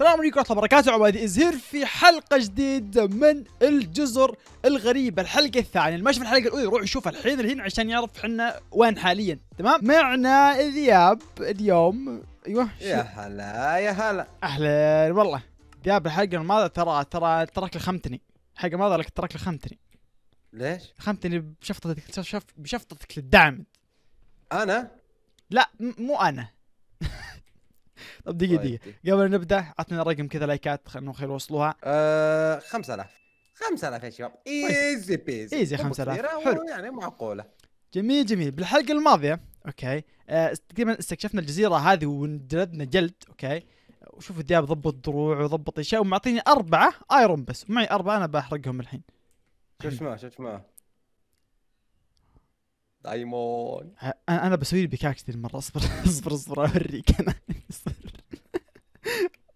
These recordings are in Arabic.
السلام عليكم ورحمة الله وبركاته عبادي ازهير في حلقة جديدة من الجزر الغريبة الحلقة الثانية اللي ما شاف الحلقة الأولى يروح يشوفها الحين الحين عشان يعرف احنا وين حاليا تمام معنا ذياب اليوم ايوه يا هلا يا هلا اهلا والله ذياب الحلقة الماضية ترى ترى تراك لخمتني الحلقة الماضية لك تراك لخمتني ليش؟ لخمتني بشفطتك بشفطتك للدعم انا؟ لا مو انا طب دقيقه دقيقه طيب، قبل نبدا عطنا رقم كذا لايكات خلينا خير وصلوها آه 5000 5000 يا شباب ايزي بيزي ايزي 5000 حلو يعني معقوله جميل جميل بالحلقه الماضيه اوكي آه تقريبا استكشفنا الجزيره هذه وندردنا جلد اوكي وشوف الدياب ضبط دروع وضبط اشياء ومعطيني اربعه ايرون بس معي اربعه انا بحرقهم الحين شوف شماه شوف شماه دايمون انا بسوي لي بكاكس دي المره اصبر اصبر اصبر اوريك انا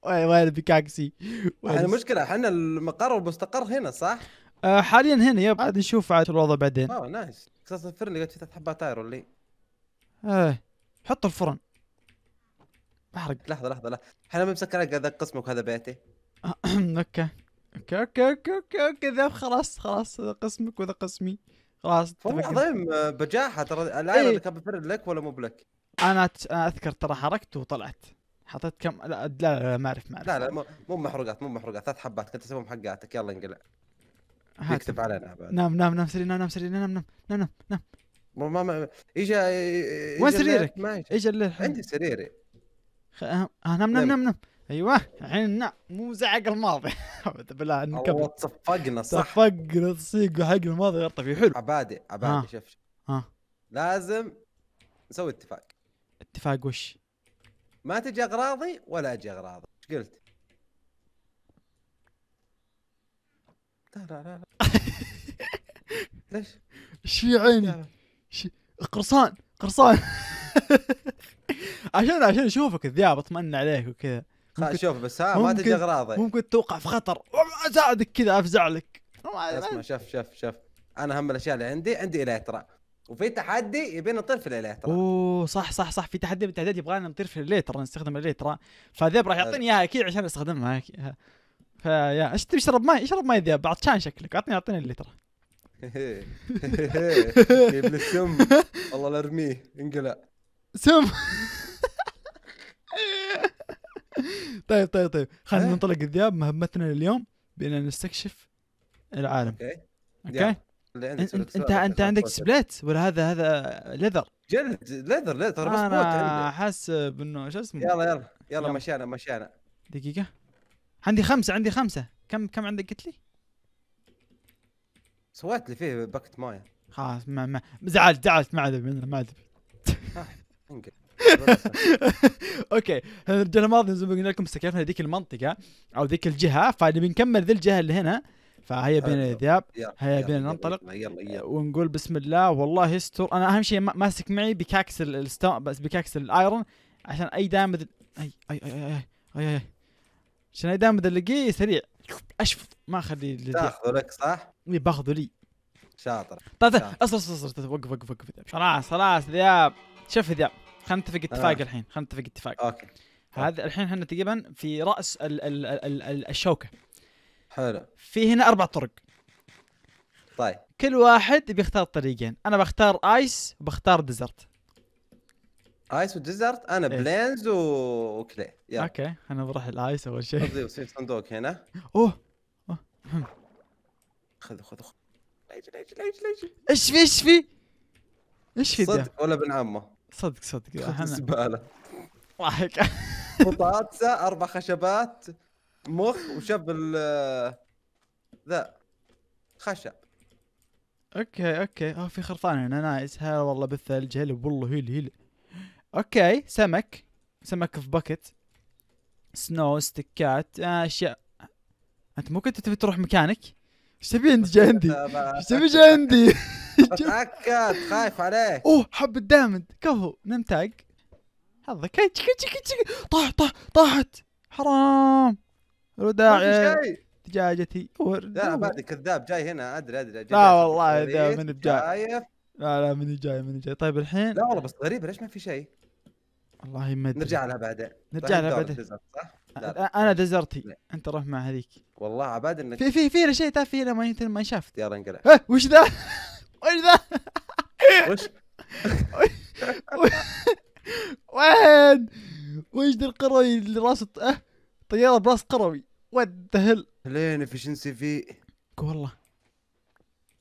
وين بكاكسي احنا مشكله احنا المقر والمستقر هنا صح؟ آه، حاليا هنا يب عاد نشوف عاد الوضع بعدين اه نايس قصص الفرن قلت فيه ثلاث حبات ايرون ولا إيه؟, ايه حط الفرن بحرق لحظه لحظه لحظه احنا مسكر هذا قسمك وهذا بيتي اوكي اوكي اوكي اوكي اوكي ذا خلاص خلاص هذا قسمك وذا قسمي خلاص والله العظيم آه، بجاحه ترى الان إيه. اللي كان بفرن لك ولا مو بلك انا اذكر ترى حركت وطلعت حطيت كم لا لا, لا ما اعرف ما اعرف لا لا مو محروقات مو محروقات ثلاث حبات كنت اسويهم حقاتك يلا انقلع يكتب علينا بعد نام نام نام سرير نام نام سرير نام نام نام نام ما ما, ما اجى وين سريرك؟ اجى الليل عندي سريري خ... آه، آه، نام نام نام نام, نام. ايوه الحين نعم مو زعق الماضي اعوذ بالله انك صفقنا صح صفقنا تصيق حق الماضي غير طبيعي حلو عبادي عبادي آه. شوف ها لازم نسوي اتفاق اتفاق وش؟ ما تجي اغراضي ولا اجي اغراضي ايش قلت؟ لا لا لا, لا. ليش؟ ايش في عيني؟ قرصان قرصان عشان عشان اشوفك الذئاب اطمن عليك وكذا شوف بس ها ما تجي اغراضي ممكن توقع في خطر اساعدك كذا افزع لك اسمع شوف شوف شوف انا هم الاشياء اللي عندي عندي اليترا وفي تحدي يبينا نطير في الليل ترى اوه صح صح صح في تحدي من التحديات يبغانا نطير في الليل ترى نستخدم الليل ترى فذيب راح يعطيني اياها اكيد عشان استخدمها فيا ايش تبي اشرب ماي اشرب ماي ذيب عطشان شكلك اعطني اعطني اللي ترى جيب لي السم والله لا ارميه انقلع سم طيب طيب طيب خلينا ننطلق الذياب مهمتنا اليوم بان نستكشف العالم اوكي اوكي اللي انت انت, انت عندك سبليت ولا هذا هذا ليذر جلد ليذر ليذر بس انا حاسب انه شو اسمه يلا يلا يلا مشينا مشينا دقيقة عندي خمسة عندي خمسة كم كم عندك قلت لي؟ سويت لي فيه باكت مويه خلاص ما ما زعلت زعلت ما ادري ما ادري اوكي الرجال الماضي زي ما قلنا لكم استكشفنا ذيك المنطقه او ذيك الجهه فنبي نكمل ذي الجهه اللي هنا فهيا يا الذياب هيا بنا ننطلق ونقول بسم الله والله يستر انا اهم شيء ماسك معي بكاكس الستون بس بكاكس الايرون عشان اي دامج اي اي اي اي عشان اي دامج الاقيه سريع اشفط ما اخلي تاخذه لك صح؟ اي باخذه لي شاطر طيب, طيب، اصبر اصبر وقف وقف وقف خلاص خلاص ذياب شوف ذياب خلينا نتفق آه. اتفاق الحين خلينا نتفق اتفاق اوكي هذا الحين احنا تقريبا في راس الشوكه حلو في هنا اربع طرق طيب كل واحد بيختار طريقين انا بختار ايس وبختار ديزرت ايس وديزرت انا إيه. بلينز و... وكلي يلا. اوكي انا بروح الايس اول شيء خذ يصير صندوق هنا اوه, خذ خذ خذ ليش ليش ليش ليش ايش في ايش في؟ ايش في صدق ولا ابن عمه صدق صدق زباله ضحك بطاطسه اربع خشبات مخ وشب ال ذا خشب اوكي اوكي اه في خرطان هنا نايس هلا والله بالثلج هلا والله هيل هيل اوكي سمك سمك في باكت سنو ستكات اشياء آه انت مو كنت تبي تروح مكانك؟ ايش تبي انت جاي عندي؟ ايش تبي جاي عندي؟ تاكد خايف عليك اوه حب الدامد كفو نمتاج حظك طاح طاح طاحت حرام له داعي دجاجتي لا بعد كذاب جاي هنا ادري ادري لا والله من بجاي لا لا من جاي من جاي طيب الحين لا والله بس غريب ليش ما في شيء والله ما نرجع لها بعدين نرجع طيب، لها بعدين صح؟ انا دزرتي انت روح مع هذيك والله عباد انك في في في شيء تافه هنا ما ما شافت يلا انقلع وش ذا؟ وش ذا؟ وش؟ وين؟ وش ذا القروي اللي راسه طياره براس قروي ودهل لين افشنسي في والله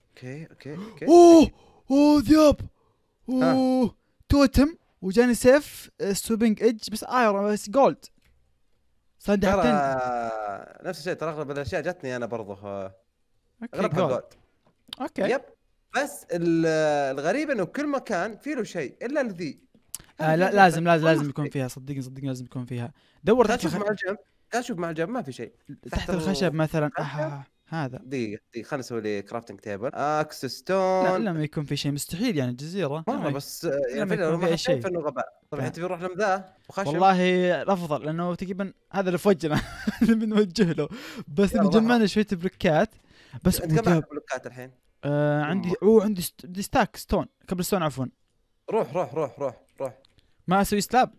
اوكي اوكي اوكي اوه اوه ذياب اوه توتم وجاني سيف آه، سوبينج ايدج بس ايرون بس جولد صدق ترى نفس الشيء ترى اغلب الاشياء جتني انا برضه اغلبها جولد. اوكي يب بس الغريب انه كل مكان في له شيء الا الذي آه لا لازم لازم لازم يكون فيها صدقني صدقني لازم يكون فيها دور تشوف مع الجنب اشوف مع الجنب ما في شيء تحت الخشب مثلا آه، هذا دقيقة دقيقة خلنا نسوي لي كرافتنج تيبل اكس ستون لا لما يكون في شيء مستحيل يعني جزيرة مرة يعني بس يعني لو ما شيء فانه غباء طيب انت بنروح لمذا وخشب والله الافضل لانه تقريبا هذا اللي في وجهنا بنوجه له بس جمعنا شوية بلوكات بس انت كم عندك بلوكات الحين؟ آه عندي او عندي ستاك ستون قبل ستون عفوا روح روح روح روح روح ما اسوي سلاب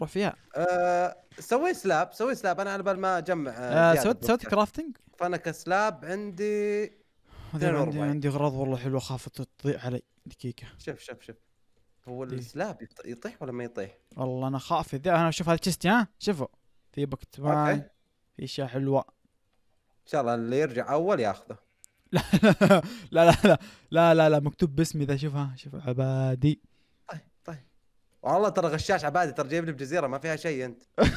روح فيها آه سوي سلاب سوي سلاب انا على بال ما اجمع آه, آه، سويت سويت كرافتنج فانا كسلاب عندي عندي عندي اغراض والله حلوه اخاف تضيع علي دقيقه شوف شوف شوف هو إيه. السلاب يطيح ولا ما يطيح؟ والله انا خاف اذا انا اشوف هذا تشستي ها شوفوا في ماي في اشياء حلوه ان شاء الله اللي يرجع اول ياخذه لا لا لا لا لا لا, مكتوب باسمي ذا شوفها شوف عبادي والله ترى غشاش عبادي ترى جايبني بجزيره ما فيها شيء انت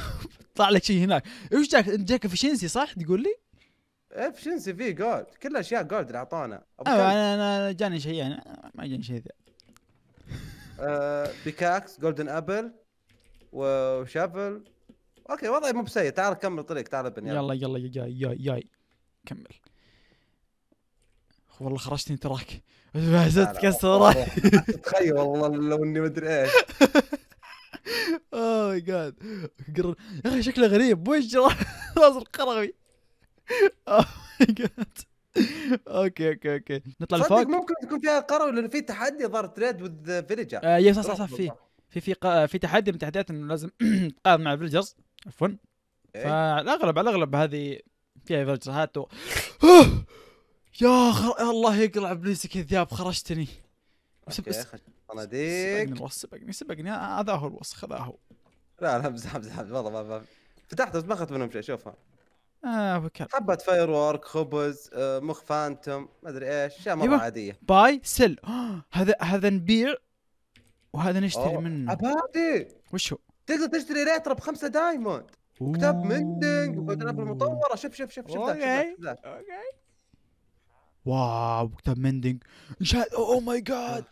طلع لك شيء هناك ايش جاك انت جاك افشنسي صح تقول لي؟ افشنسي في جولد كل اشياء جولد اللي اعطونا آه، انا انا جاني شيء يعني ما جاني شيء ذا بيكاكس جولدن ابل وشافل اوكي وضعي مو بسيء تعال كمل طريق تعال بني يلا يلا جاي جاي جاي كمل والله خرجتني تراك بس تكسر تخيل والله لو اني ما ادري ايش اوه ماي جاد يا اخي شكله غريب وش راس القرغي اوه ماي جاد اوكي اوكي اوكي نطلع لفوق ممكن تكون فيها قروي لان في تحدي ظهر تريد وذ فيلجر اي صح صح صح في في في في تحدي من تحديات انه لازم تقاعد مع الفيلجرز عفوا إيه. فالاغلب على الاغلب هذه فيها فيلجر هات يا خر... الله يقلع ابليسك الذياب خرجتني سبق صناديق سبقني سبقني آه، هذا هو الوسخ هذا هو لا لا امزح امزح والله ما فتحت بس ما اخذت منهم شيء شوفها اه بكر حبة فاير وورك خبز آه، مخ فانتوم ما ادري ايش اشياء مره أيوة، عاديه باي سل آه، هذا هذا نبيع وهذا نشتري منه عبادي وش هو؟ تقدر تشتري ريترا بخمسه دايموند وكتاب مندنج وكتاب المطوره شوف شوف شوف شوف اوكي اوكي واو كتاب مندنج انشات اوه ماي جاد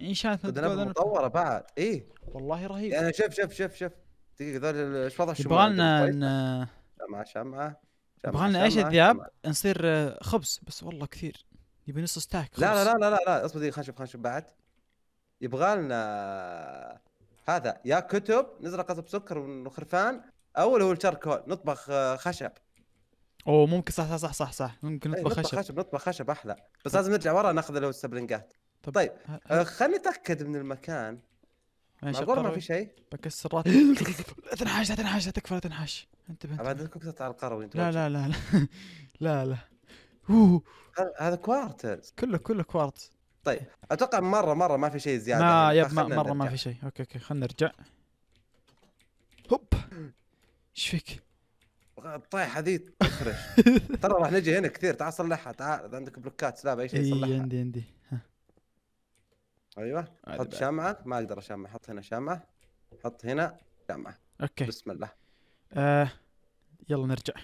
انشات مطوره بعد اي والله رهيب انا يعني شوف شوف شوف شوف دقيقه ذول ايش وضع الشمال يبغى لنا شمعه شمعه يبغى لنا ايش الذياب نصير آه، خبز بس والله كثير يبي نص ستاك خبز. لا لا لا لا لا اصبر دقيقه خشب نشوف نشوف بعد يبغى لنا هذا يا كتب نزرع قصب سكر وخرفان او اللي هو الشركول نطبخ آه، خشب او ممكن صح صح صح صح, صح. ممكن نطبخ خشب خشب نطبخ خشب احلى بس لازم نرجع ورا ناخذ لو السبلنجات طب طيب ه... آه خلني اتاكد من المكان ماشي ما في شيء بكسر لا تنحاش لا تنحاش لا تكفى لا تنحاش انتبه انتبه بعدين كنت على القروي لا لا لا لا لا لا هذا كوارتز كله كله كوارتز طيب اتوقع مره مره ما في شيء زياده ما يعني، يب مره نرجع. ما في شيء اوكي اوكي خلينا نرجع هوب ايش فيك؟ الطيحه ذي تخرج ترى راح نجي هنا كثير تعال صلحها تعال اذا عندك بلوكات سلاب اي شيء صلحها عندي عندي ايوه حط شمعه ما اقدر اشمع حط هنا شمعه حط هنا شمعه اوكي بسم الله آه يلا نرجع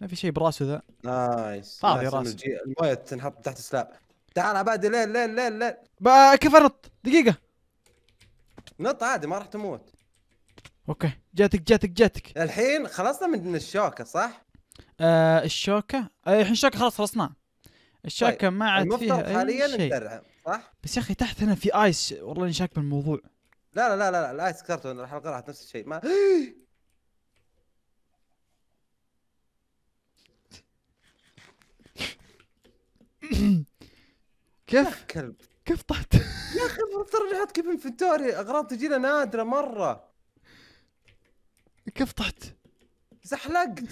ما في شيء براسه ذا نايس فاضي راسه المويه تنحط تحت السلاب تعال عبادي لين لين لين لين كيف انط دقيقه نط عادي ما راح تموت اوكي جاتك جاتك جاتك الحين خلصنا من الشوكه صح؟ آه الشوكه آه، الحين آه الشوكه خلاص خلصنا الشوكه طيب. ما عاد فيها حاليا شيء. صح؟ بس يا اخي تحت هنا في ايس والله اني شاك بالموضوع لا لا لا لا, الايس كرتون الحلقه راحت نفس الشيء ما كيف؟ كلب كيف طحت؟ يا اخي ترى حط كيف انفنتوري اغراض تجينا نادره مره كيف طحت؟ زحلقت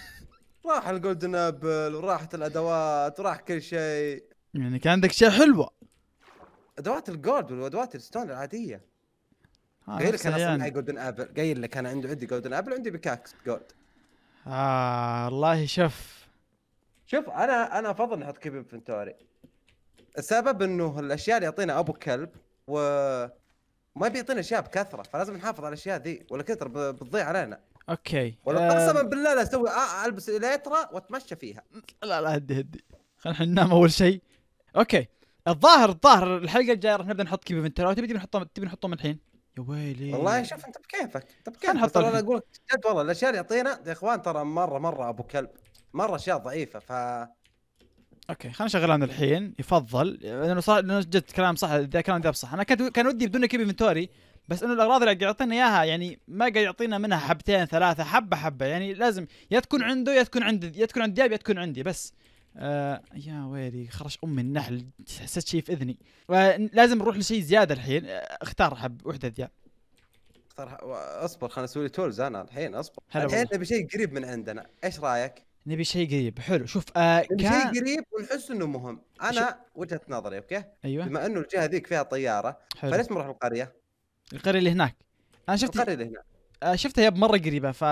راح الجولدن ابل وراحت الادوات وراح كل شيء يعني كان عندك شيء حلوه ادوات الجولد وادوات الستون العاديه آه قايل لك انا اصلا معي جولدن ابل قايل لك انا عندي عندي جولدن ابل وعندي بكاكس جولد اه والله شوف شوف انا انا افضل احط كيب انفنتوري السبب انه الاشياء اللي يعطينا ابو كلب و ما بيعطينا اشياء بكثره فلازم نحافظ على الاشياء ذي ولا كثر بتضيع علينا اوكي ولا قسما بالله لا اسوي البس اليترا واتمشى فيها لا لا هدي هدي خلينا ننام اول شيء اوكي الظاهر الظاهر الحلقه الجايه راح نبدا نحط كيف انت تبي نحطه تبي نحطهم الحين يا ويلي والله شوف انت بكيفك انت بكيفك ترى انا اقول لك جد والله الاشياء اللي يعطينا يا اخوان ترى مره مره ابو كلب مره اشياء ضعيفه ف اوكي خلينا نشغلها من الحين يفضل لانه صار لانه جد كلام صح اذا كلام ذا صح انا كنت كان ودي بدون كيب انفنتوري بس انه الاغراض اللي قاعد يعطينا اياها يعني ما قاعد يعطينا منها حبتين ثلاثه حبه حبه يعني لازم يا تكون عنده يا تكون عند يا تكون عند دياب يا تكون عندي بس آه يا ويلي خرش ام النحل حسيت شيء في اذني لازم نروح لشيء زياده الحين اختار حب وحده دياب اختار اصبر خليني اسوي لي تولز انا الحين اصبر الحين نبي شيء قريب من عندنا ايش رايك؟ نبي شيء قريب حلو شوف آه نبي كان... شيء قريب ونحس انه مهم انا شو... وجهه نظري اوكي ايوه بما انه الجهه ذيك فيها طياره حلو. فليش نروح القريه القريه اللي هناك انا شفت القريه اللي هناك آه شفتها يب مره قريبه ف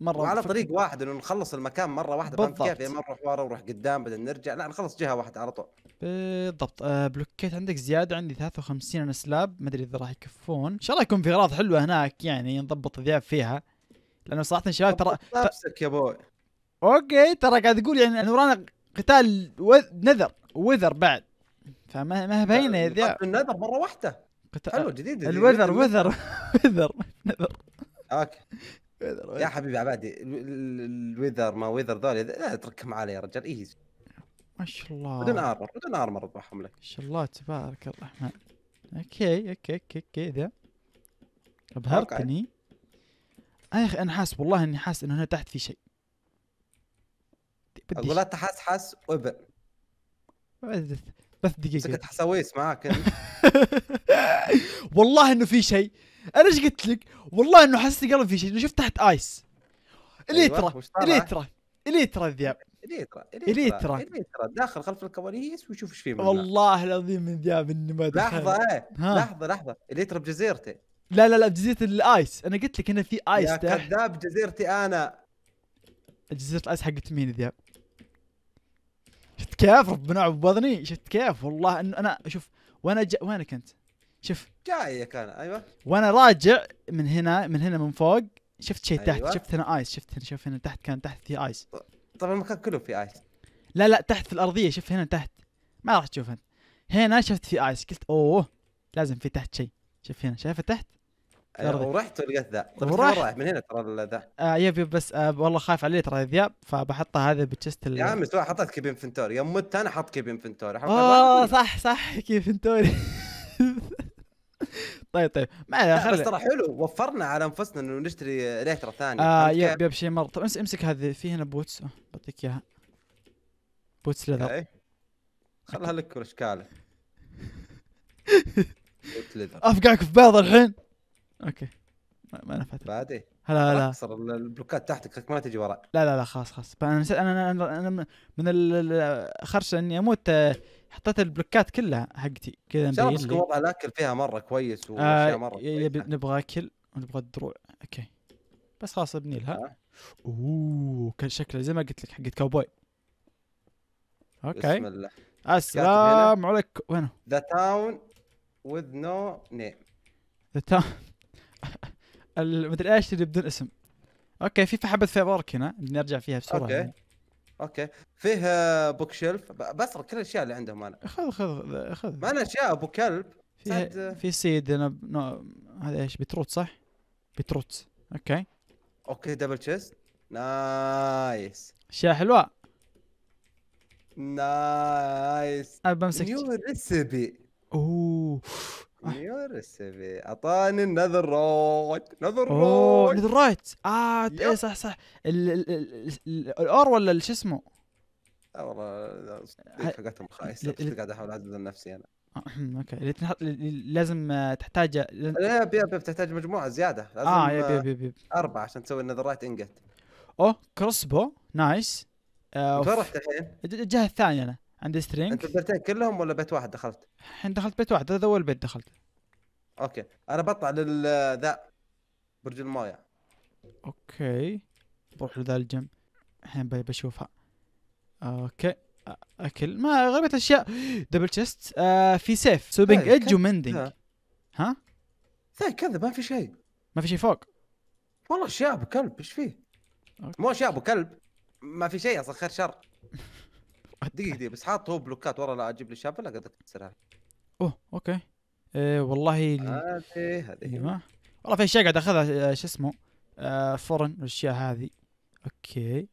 مره وعلى فكرة. طريق واحد انه نخلص المكان مره واحده بالضبط كيف نروح ورا ونروح قدام بعدين نرجع لا نخلص جهه واحده على طول بالضبط آه بلوكيت عندك زياده عندي 53 انا سلاب ما ادري اذا راح يكفون ان شاء الله يكون في اغراض حلوه هناك يعني نضبط الذياب فيها لانه صراحه شباب ترى نفسك يا بوي اوكي ترى قاعد تقول يعني انه ورانا قتال نذر وذر بعد فما ما باينه يا ذا النذر مره واحده قتال حلو جديد الوذر وذر وذر نذر اوكي يا حبيبي عبادي الوذر ما وذر ذول لا تركهم علي يا رجال ايزي ما شاء الله بدون ارمر بدون ارمر اذبحهم لك ما شاء الله تبارك الرحمن اوكي اوكي اوكي اوكي ذا ابهرتني آه يا اخي انا حاسس والله اني حاسس انه هنا تحت في شيء بديش. اقول حس حس وابع بس دقيقة سكت حساويس معاك والله انه في شيء انا ايش قلت لك؟ والله انه حسيت قلبي في شيء انه شفت تحت ايس أيوة، اليترا اليترا اليترا الذئاب اليترا اليترا اليترا داخل خلف الكواليس ويشوف ايش فيه والله العظيم ذياب اني ما لحظة ايه لحظة لحظة اليترا بجزيرتي لا لا لا بجزيرة الايس انا قلت لك هنا في ايس يا كذاب جزيرتي انا جزيرة الايس حقت مين ذياب؟ كيف ربنا عوضني شفت كيف والله انه انا شوف وانا ج... وين كنت؟ شوف جايك انا ايوه وانا راجع من هنا من هنا من فوق شفت شيء أيوة. تحت شفت هنا ايس شفت هنا شوف هنا تحت كان تحت في ايس طبعا المكان كله في ايس لا لا تحت في الارضيه شوف هنا تحت ما راح تشوف انت هنا شفت في ايس قلت اوه لازم في تحت شيء شوف هنا شايفه تحت ورحت لقيت ذا طيب وراح رايح من هنا ترى ذا آه يب يب بس آه والله خايف عليه ترى ذياب فبحطها هذا بتشست يا عمي سواء حطيت كيب انفنتوري يوم مت انا حط كيب انفنتوري اوه صح صح كيب انفنتوري طيب طيب ما خلي... بس ترى حلو وفرنا على انفسنا انه نشتري ريترا ثانيه اه يب يب شيء مره طيب امسك هذه في هنا بوتس بعطيك اياها بوتس لذر إيه. خلها لك والاشكال افقعك في بعض الحين اوكي ما, ما نفعت بعدين إيه؟ هلا هلا اخسر البلوكات تحتك ما تجي وراء لا لا لا خلاص خلاص انا انا انا من الخرش اني اموت آه، حطيت البلوكات كلها حقتي كذا مبين لي وضع الاكل فيها مره كويس آه، واشياء آه مره يبي نبغى اكل ونبغى الدروع اوكي بس خلاص ابني لها آه. اوه كان شكله زي ما قلت لك حقت كاوبوي اوكي بسم الله السلام عليكم وينه؟ ذا تاون وذ نو نيم ذا تاون المدري ايش اللي بدون اسم اوكي في حبه فيرورك هنا نرجع فيها بسرعه اوكي يعني. اوكي فيه بوك شيلف بسرق كل الاشياء اللي عندهم انا خذ خذ خذ ما انا اشياء ابو كلب فيه في سيد انا ب... نو... هذا ايش بتروت صح؟ بتروت اوكي اوكي دبل تشيست نايس اشياء حلوه نايس انا بمسك نيو ريسبي اوه نذر السبي اعطاني النذر رايت نذر رايت نذر رايت اه اي صح صح الاور ولا شو اسمه؟ آه، والله فقتهم خايس قاعد احاول اعدل نفسي انا آه، أمم، اوكي اللي تنحط لازم آه، تحتاج لا يب يب تحتاج مجموعه زياده لازم اه يب يب يب, يب. اربعه عشان تسوي النذر رايت انجت اوه كروس بو نايس وين رحت الحين؟ الجهه الثانيه انا عندي سترينج انت البيتين كلهم ولا بيت واحد دخلت؟ الحين دخلت بيت واحد هذا اول بيت دخلت اوكي انا بطلع لل ذا برج المايا اوكي بروح لذا الجم الحين بشوفها اوكي اكل ما غالبا اشياء دبل تشست آه في سيف سوبنج ايدج ومندنج ها؟ ثاني كذا ما في شيء ما في شيء فوق والله اشياء ابو كلب ايش فيه؟ أوكي. مو اشياء ابو كلب ما في شيء اصلا خير شر دقيقه دقيقه بس حاط هو بلوكات ورا لا اجيب لي شابل اقدر قدرت اكسرها اوه اوكي إيه والله هذه هذه ايوه والله في اشياء قاعد اخذها آه، شو اسمه آه فرن والاشياء هذه اوكي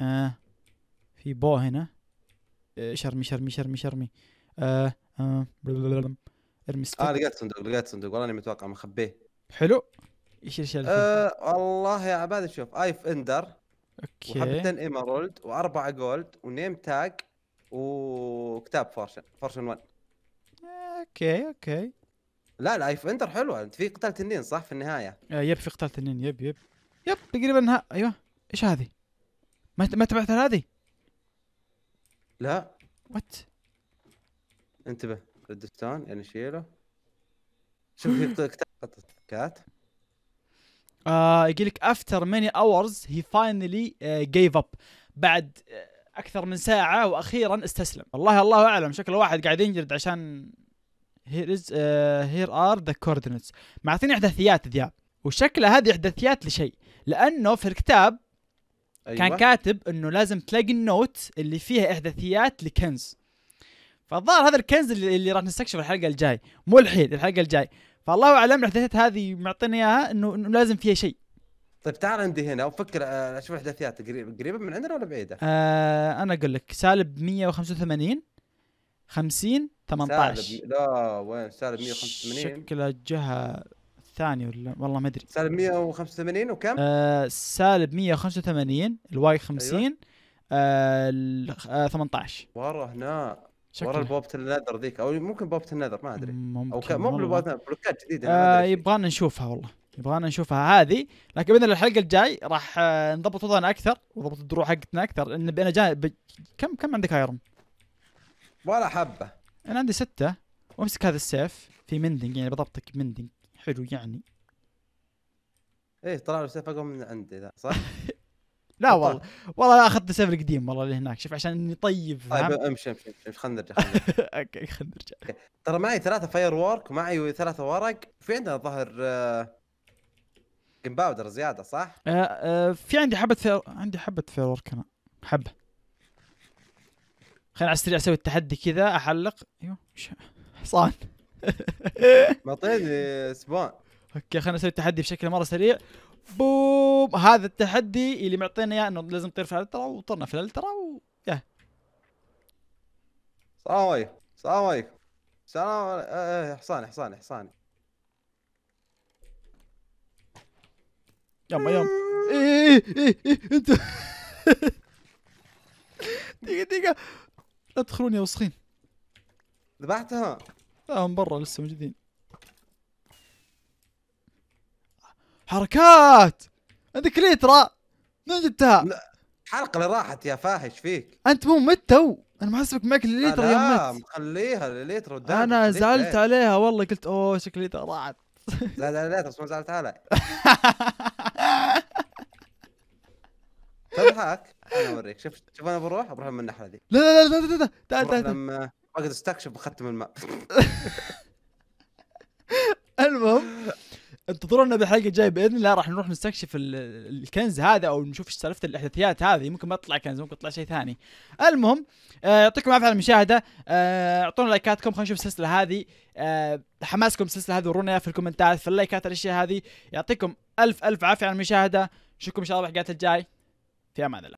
آه في بو هنا آه، شرمي شرمي شرمي شرمي آه آه اه لقيت صندوق لقيت صندوق والله اني متوقع مخبيه حلو ايش الاشياء اللي آه والله يا عباد شوف ايف اندر اوكي وحبتين ايمرولد واربعه جولد ونيم تاج وكتاب فورشن فورشن 1 اوكي اوكي لا لا في انتر حلوه انت في قتال تنين صح في النهايه آه، يب في قتال تنين يب يب يب تقريبا نها... ايوه ايش هذه؟ ما ما تبعت هذه؟ لا وات انتبه الدستان يعني شيله شوف في كات آه يقول لك افتر ميني اورز هي فاينلي جيف اب بعد آه، اكثر من ساعه واخيرا استسلم والله الله اعلم شكله واحد قاعد ينجرد عشان هير از هير ار ذا كوردينتس معطيني احداثيات ذياب وشكلها هذه احداثيات لشيء لانه في الكتاب أيوة. كان كاتب انه لازم تلاقي النوت اللي فيها احداثيات لكنز فالظاهر هذا الكنز اللي, اللي راح نستكشفه الحلقه الجاي مو الحين الحلقه الجاي فالله اعلم الاحداثيات هذه معطينا اياها انه, إنه لازم فيها شيء طيب تعال عندي هنا وفكر آه، اشوف الاحداثيات قريبه من عندنا ولا بعيده؟ آه انا اقول لك سالب 185 50 18 سالب لا وين سالب 185 شكلها الجهه الثانيه ولا والله ما ادري سالب 185 وكم؟ آه سالب 185 الواي 50 أيوة. آه, 18 آه، ورا هنا ورا بوابه النذر ذيك او ممكن بوابه النذر ما ادري ممكن او ك... مو بوابه بلوكات جديده آه يبغانا نشوفها والله يبغانا نشوفها هذه لكن باذن الحلقه الجاي راح آه، نضبط وضعنا اكثر وضبط الدروع حقتنا اكثر لان انا جاي ب... كم كم عندك ايرون؟ ولا حبه انا عندي ستة وامسك هذا السيف في مندنج يعني بضبطك مندنج حلو يعني ايه طلع له سيف اقوى من عندي ذا صح؟ لا والله والله اخذت السيف القديم والله اللي هناك شوف عشان اني طيب طيب امشي امشي امشي خلنا نرجع اوكي خلنا نرجع ترى معي ثلاثة فاير وورك ومعي ثلاثة ورق في عندنا ظهر آه، جن باودر زيادة صح؟ آه، آه، في عندي حبة فير عندي حبة فاير وورك انا حبة خلينا على السريع اسوي التحدي كذا احلق ايوه حصان معطيني سبان اوكي خلينا نسوي التحدي بشكل مره سريع بوم هذا التحدي اللي معطينا اياه انه لازم نطير في الالترا وطرنا في الالترا و يا السلام عليكم السلام عليكم سلام حصاني إيه، إيه، حصاني حصاني يما يما ايه ايه ايه, إيه، انت دقيقة دقيقة ادخلون يا وسخين ذبحتها لا من برا لسه موجودين حركات عندك ليه من جبتها؟ حرق اللي راحت يا فاحش فيك انت مو مت تو انا ما حسبك معك يا مت لا مخليها الليترا انا زعلت عليها والله قلت اوه شكل راحت لا لا لا بس ما زعلت علي تضحك انا اوريك شوف شوف انا بروح بروح من النحله ذي لا لا لا لا لا تعال تعال لما اقعد استكشف اختم الماء المهم انتظرونا بالحلقه الجايه باذن الله راح نروح نستكشف الكنز هذا او نشوف ايش سالفه الاحداثيات هذه ممكن ما تطلع كنز ممكن تطلع شيء ثاني. المهم آه، يعطيكم العافيه على المشاهده آه، اعطونا لايكاتكم خلينا نشوف السلسله هذه آه، حماسكم السلسله هذه ورونا في الكومنتات في اللايكات الاشياء هذه يعطيكم الف الف عافيه على المشاهده نشوفكم ان شاء الله الحلقات الجاي في امان الله.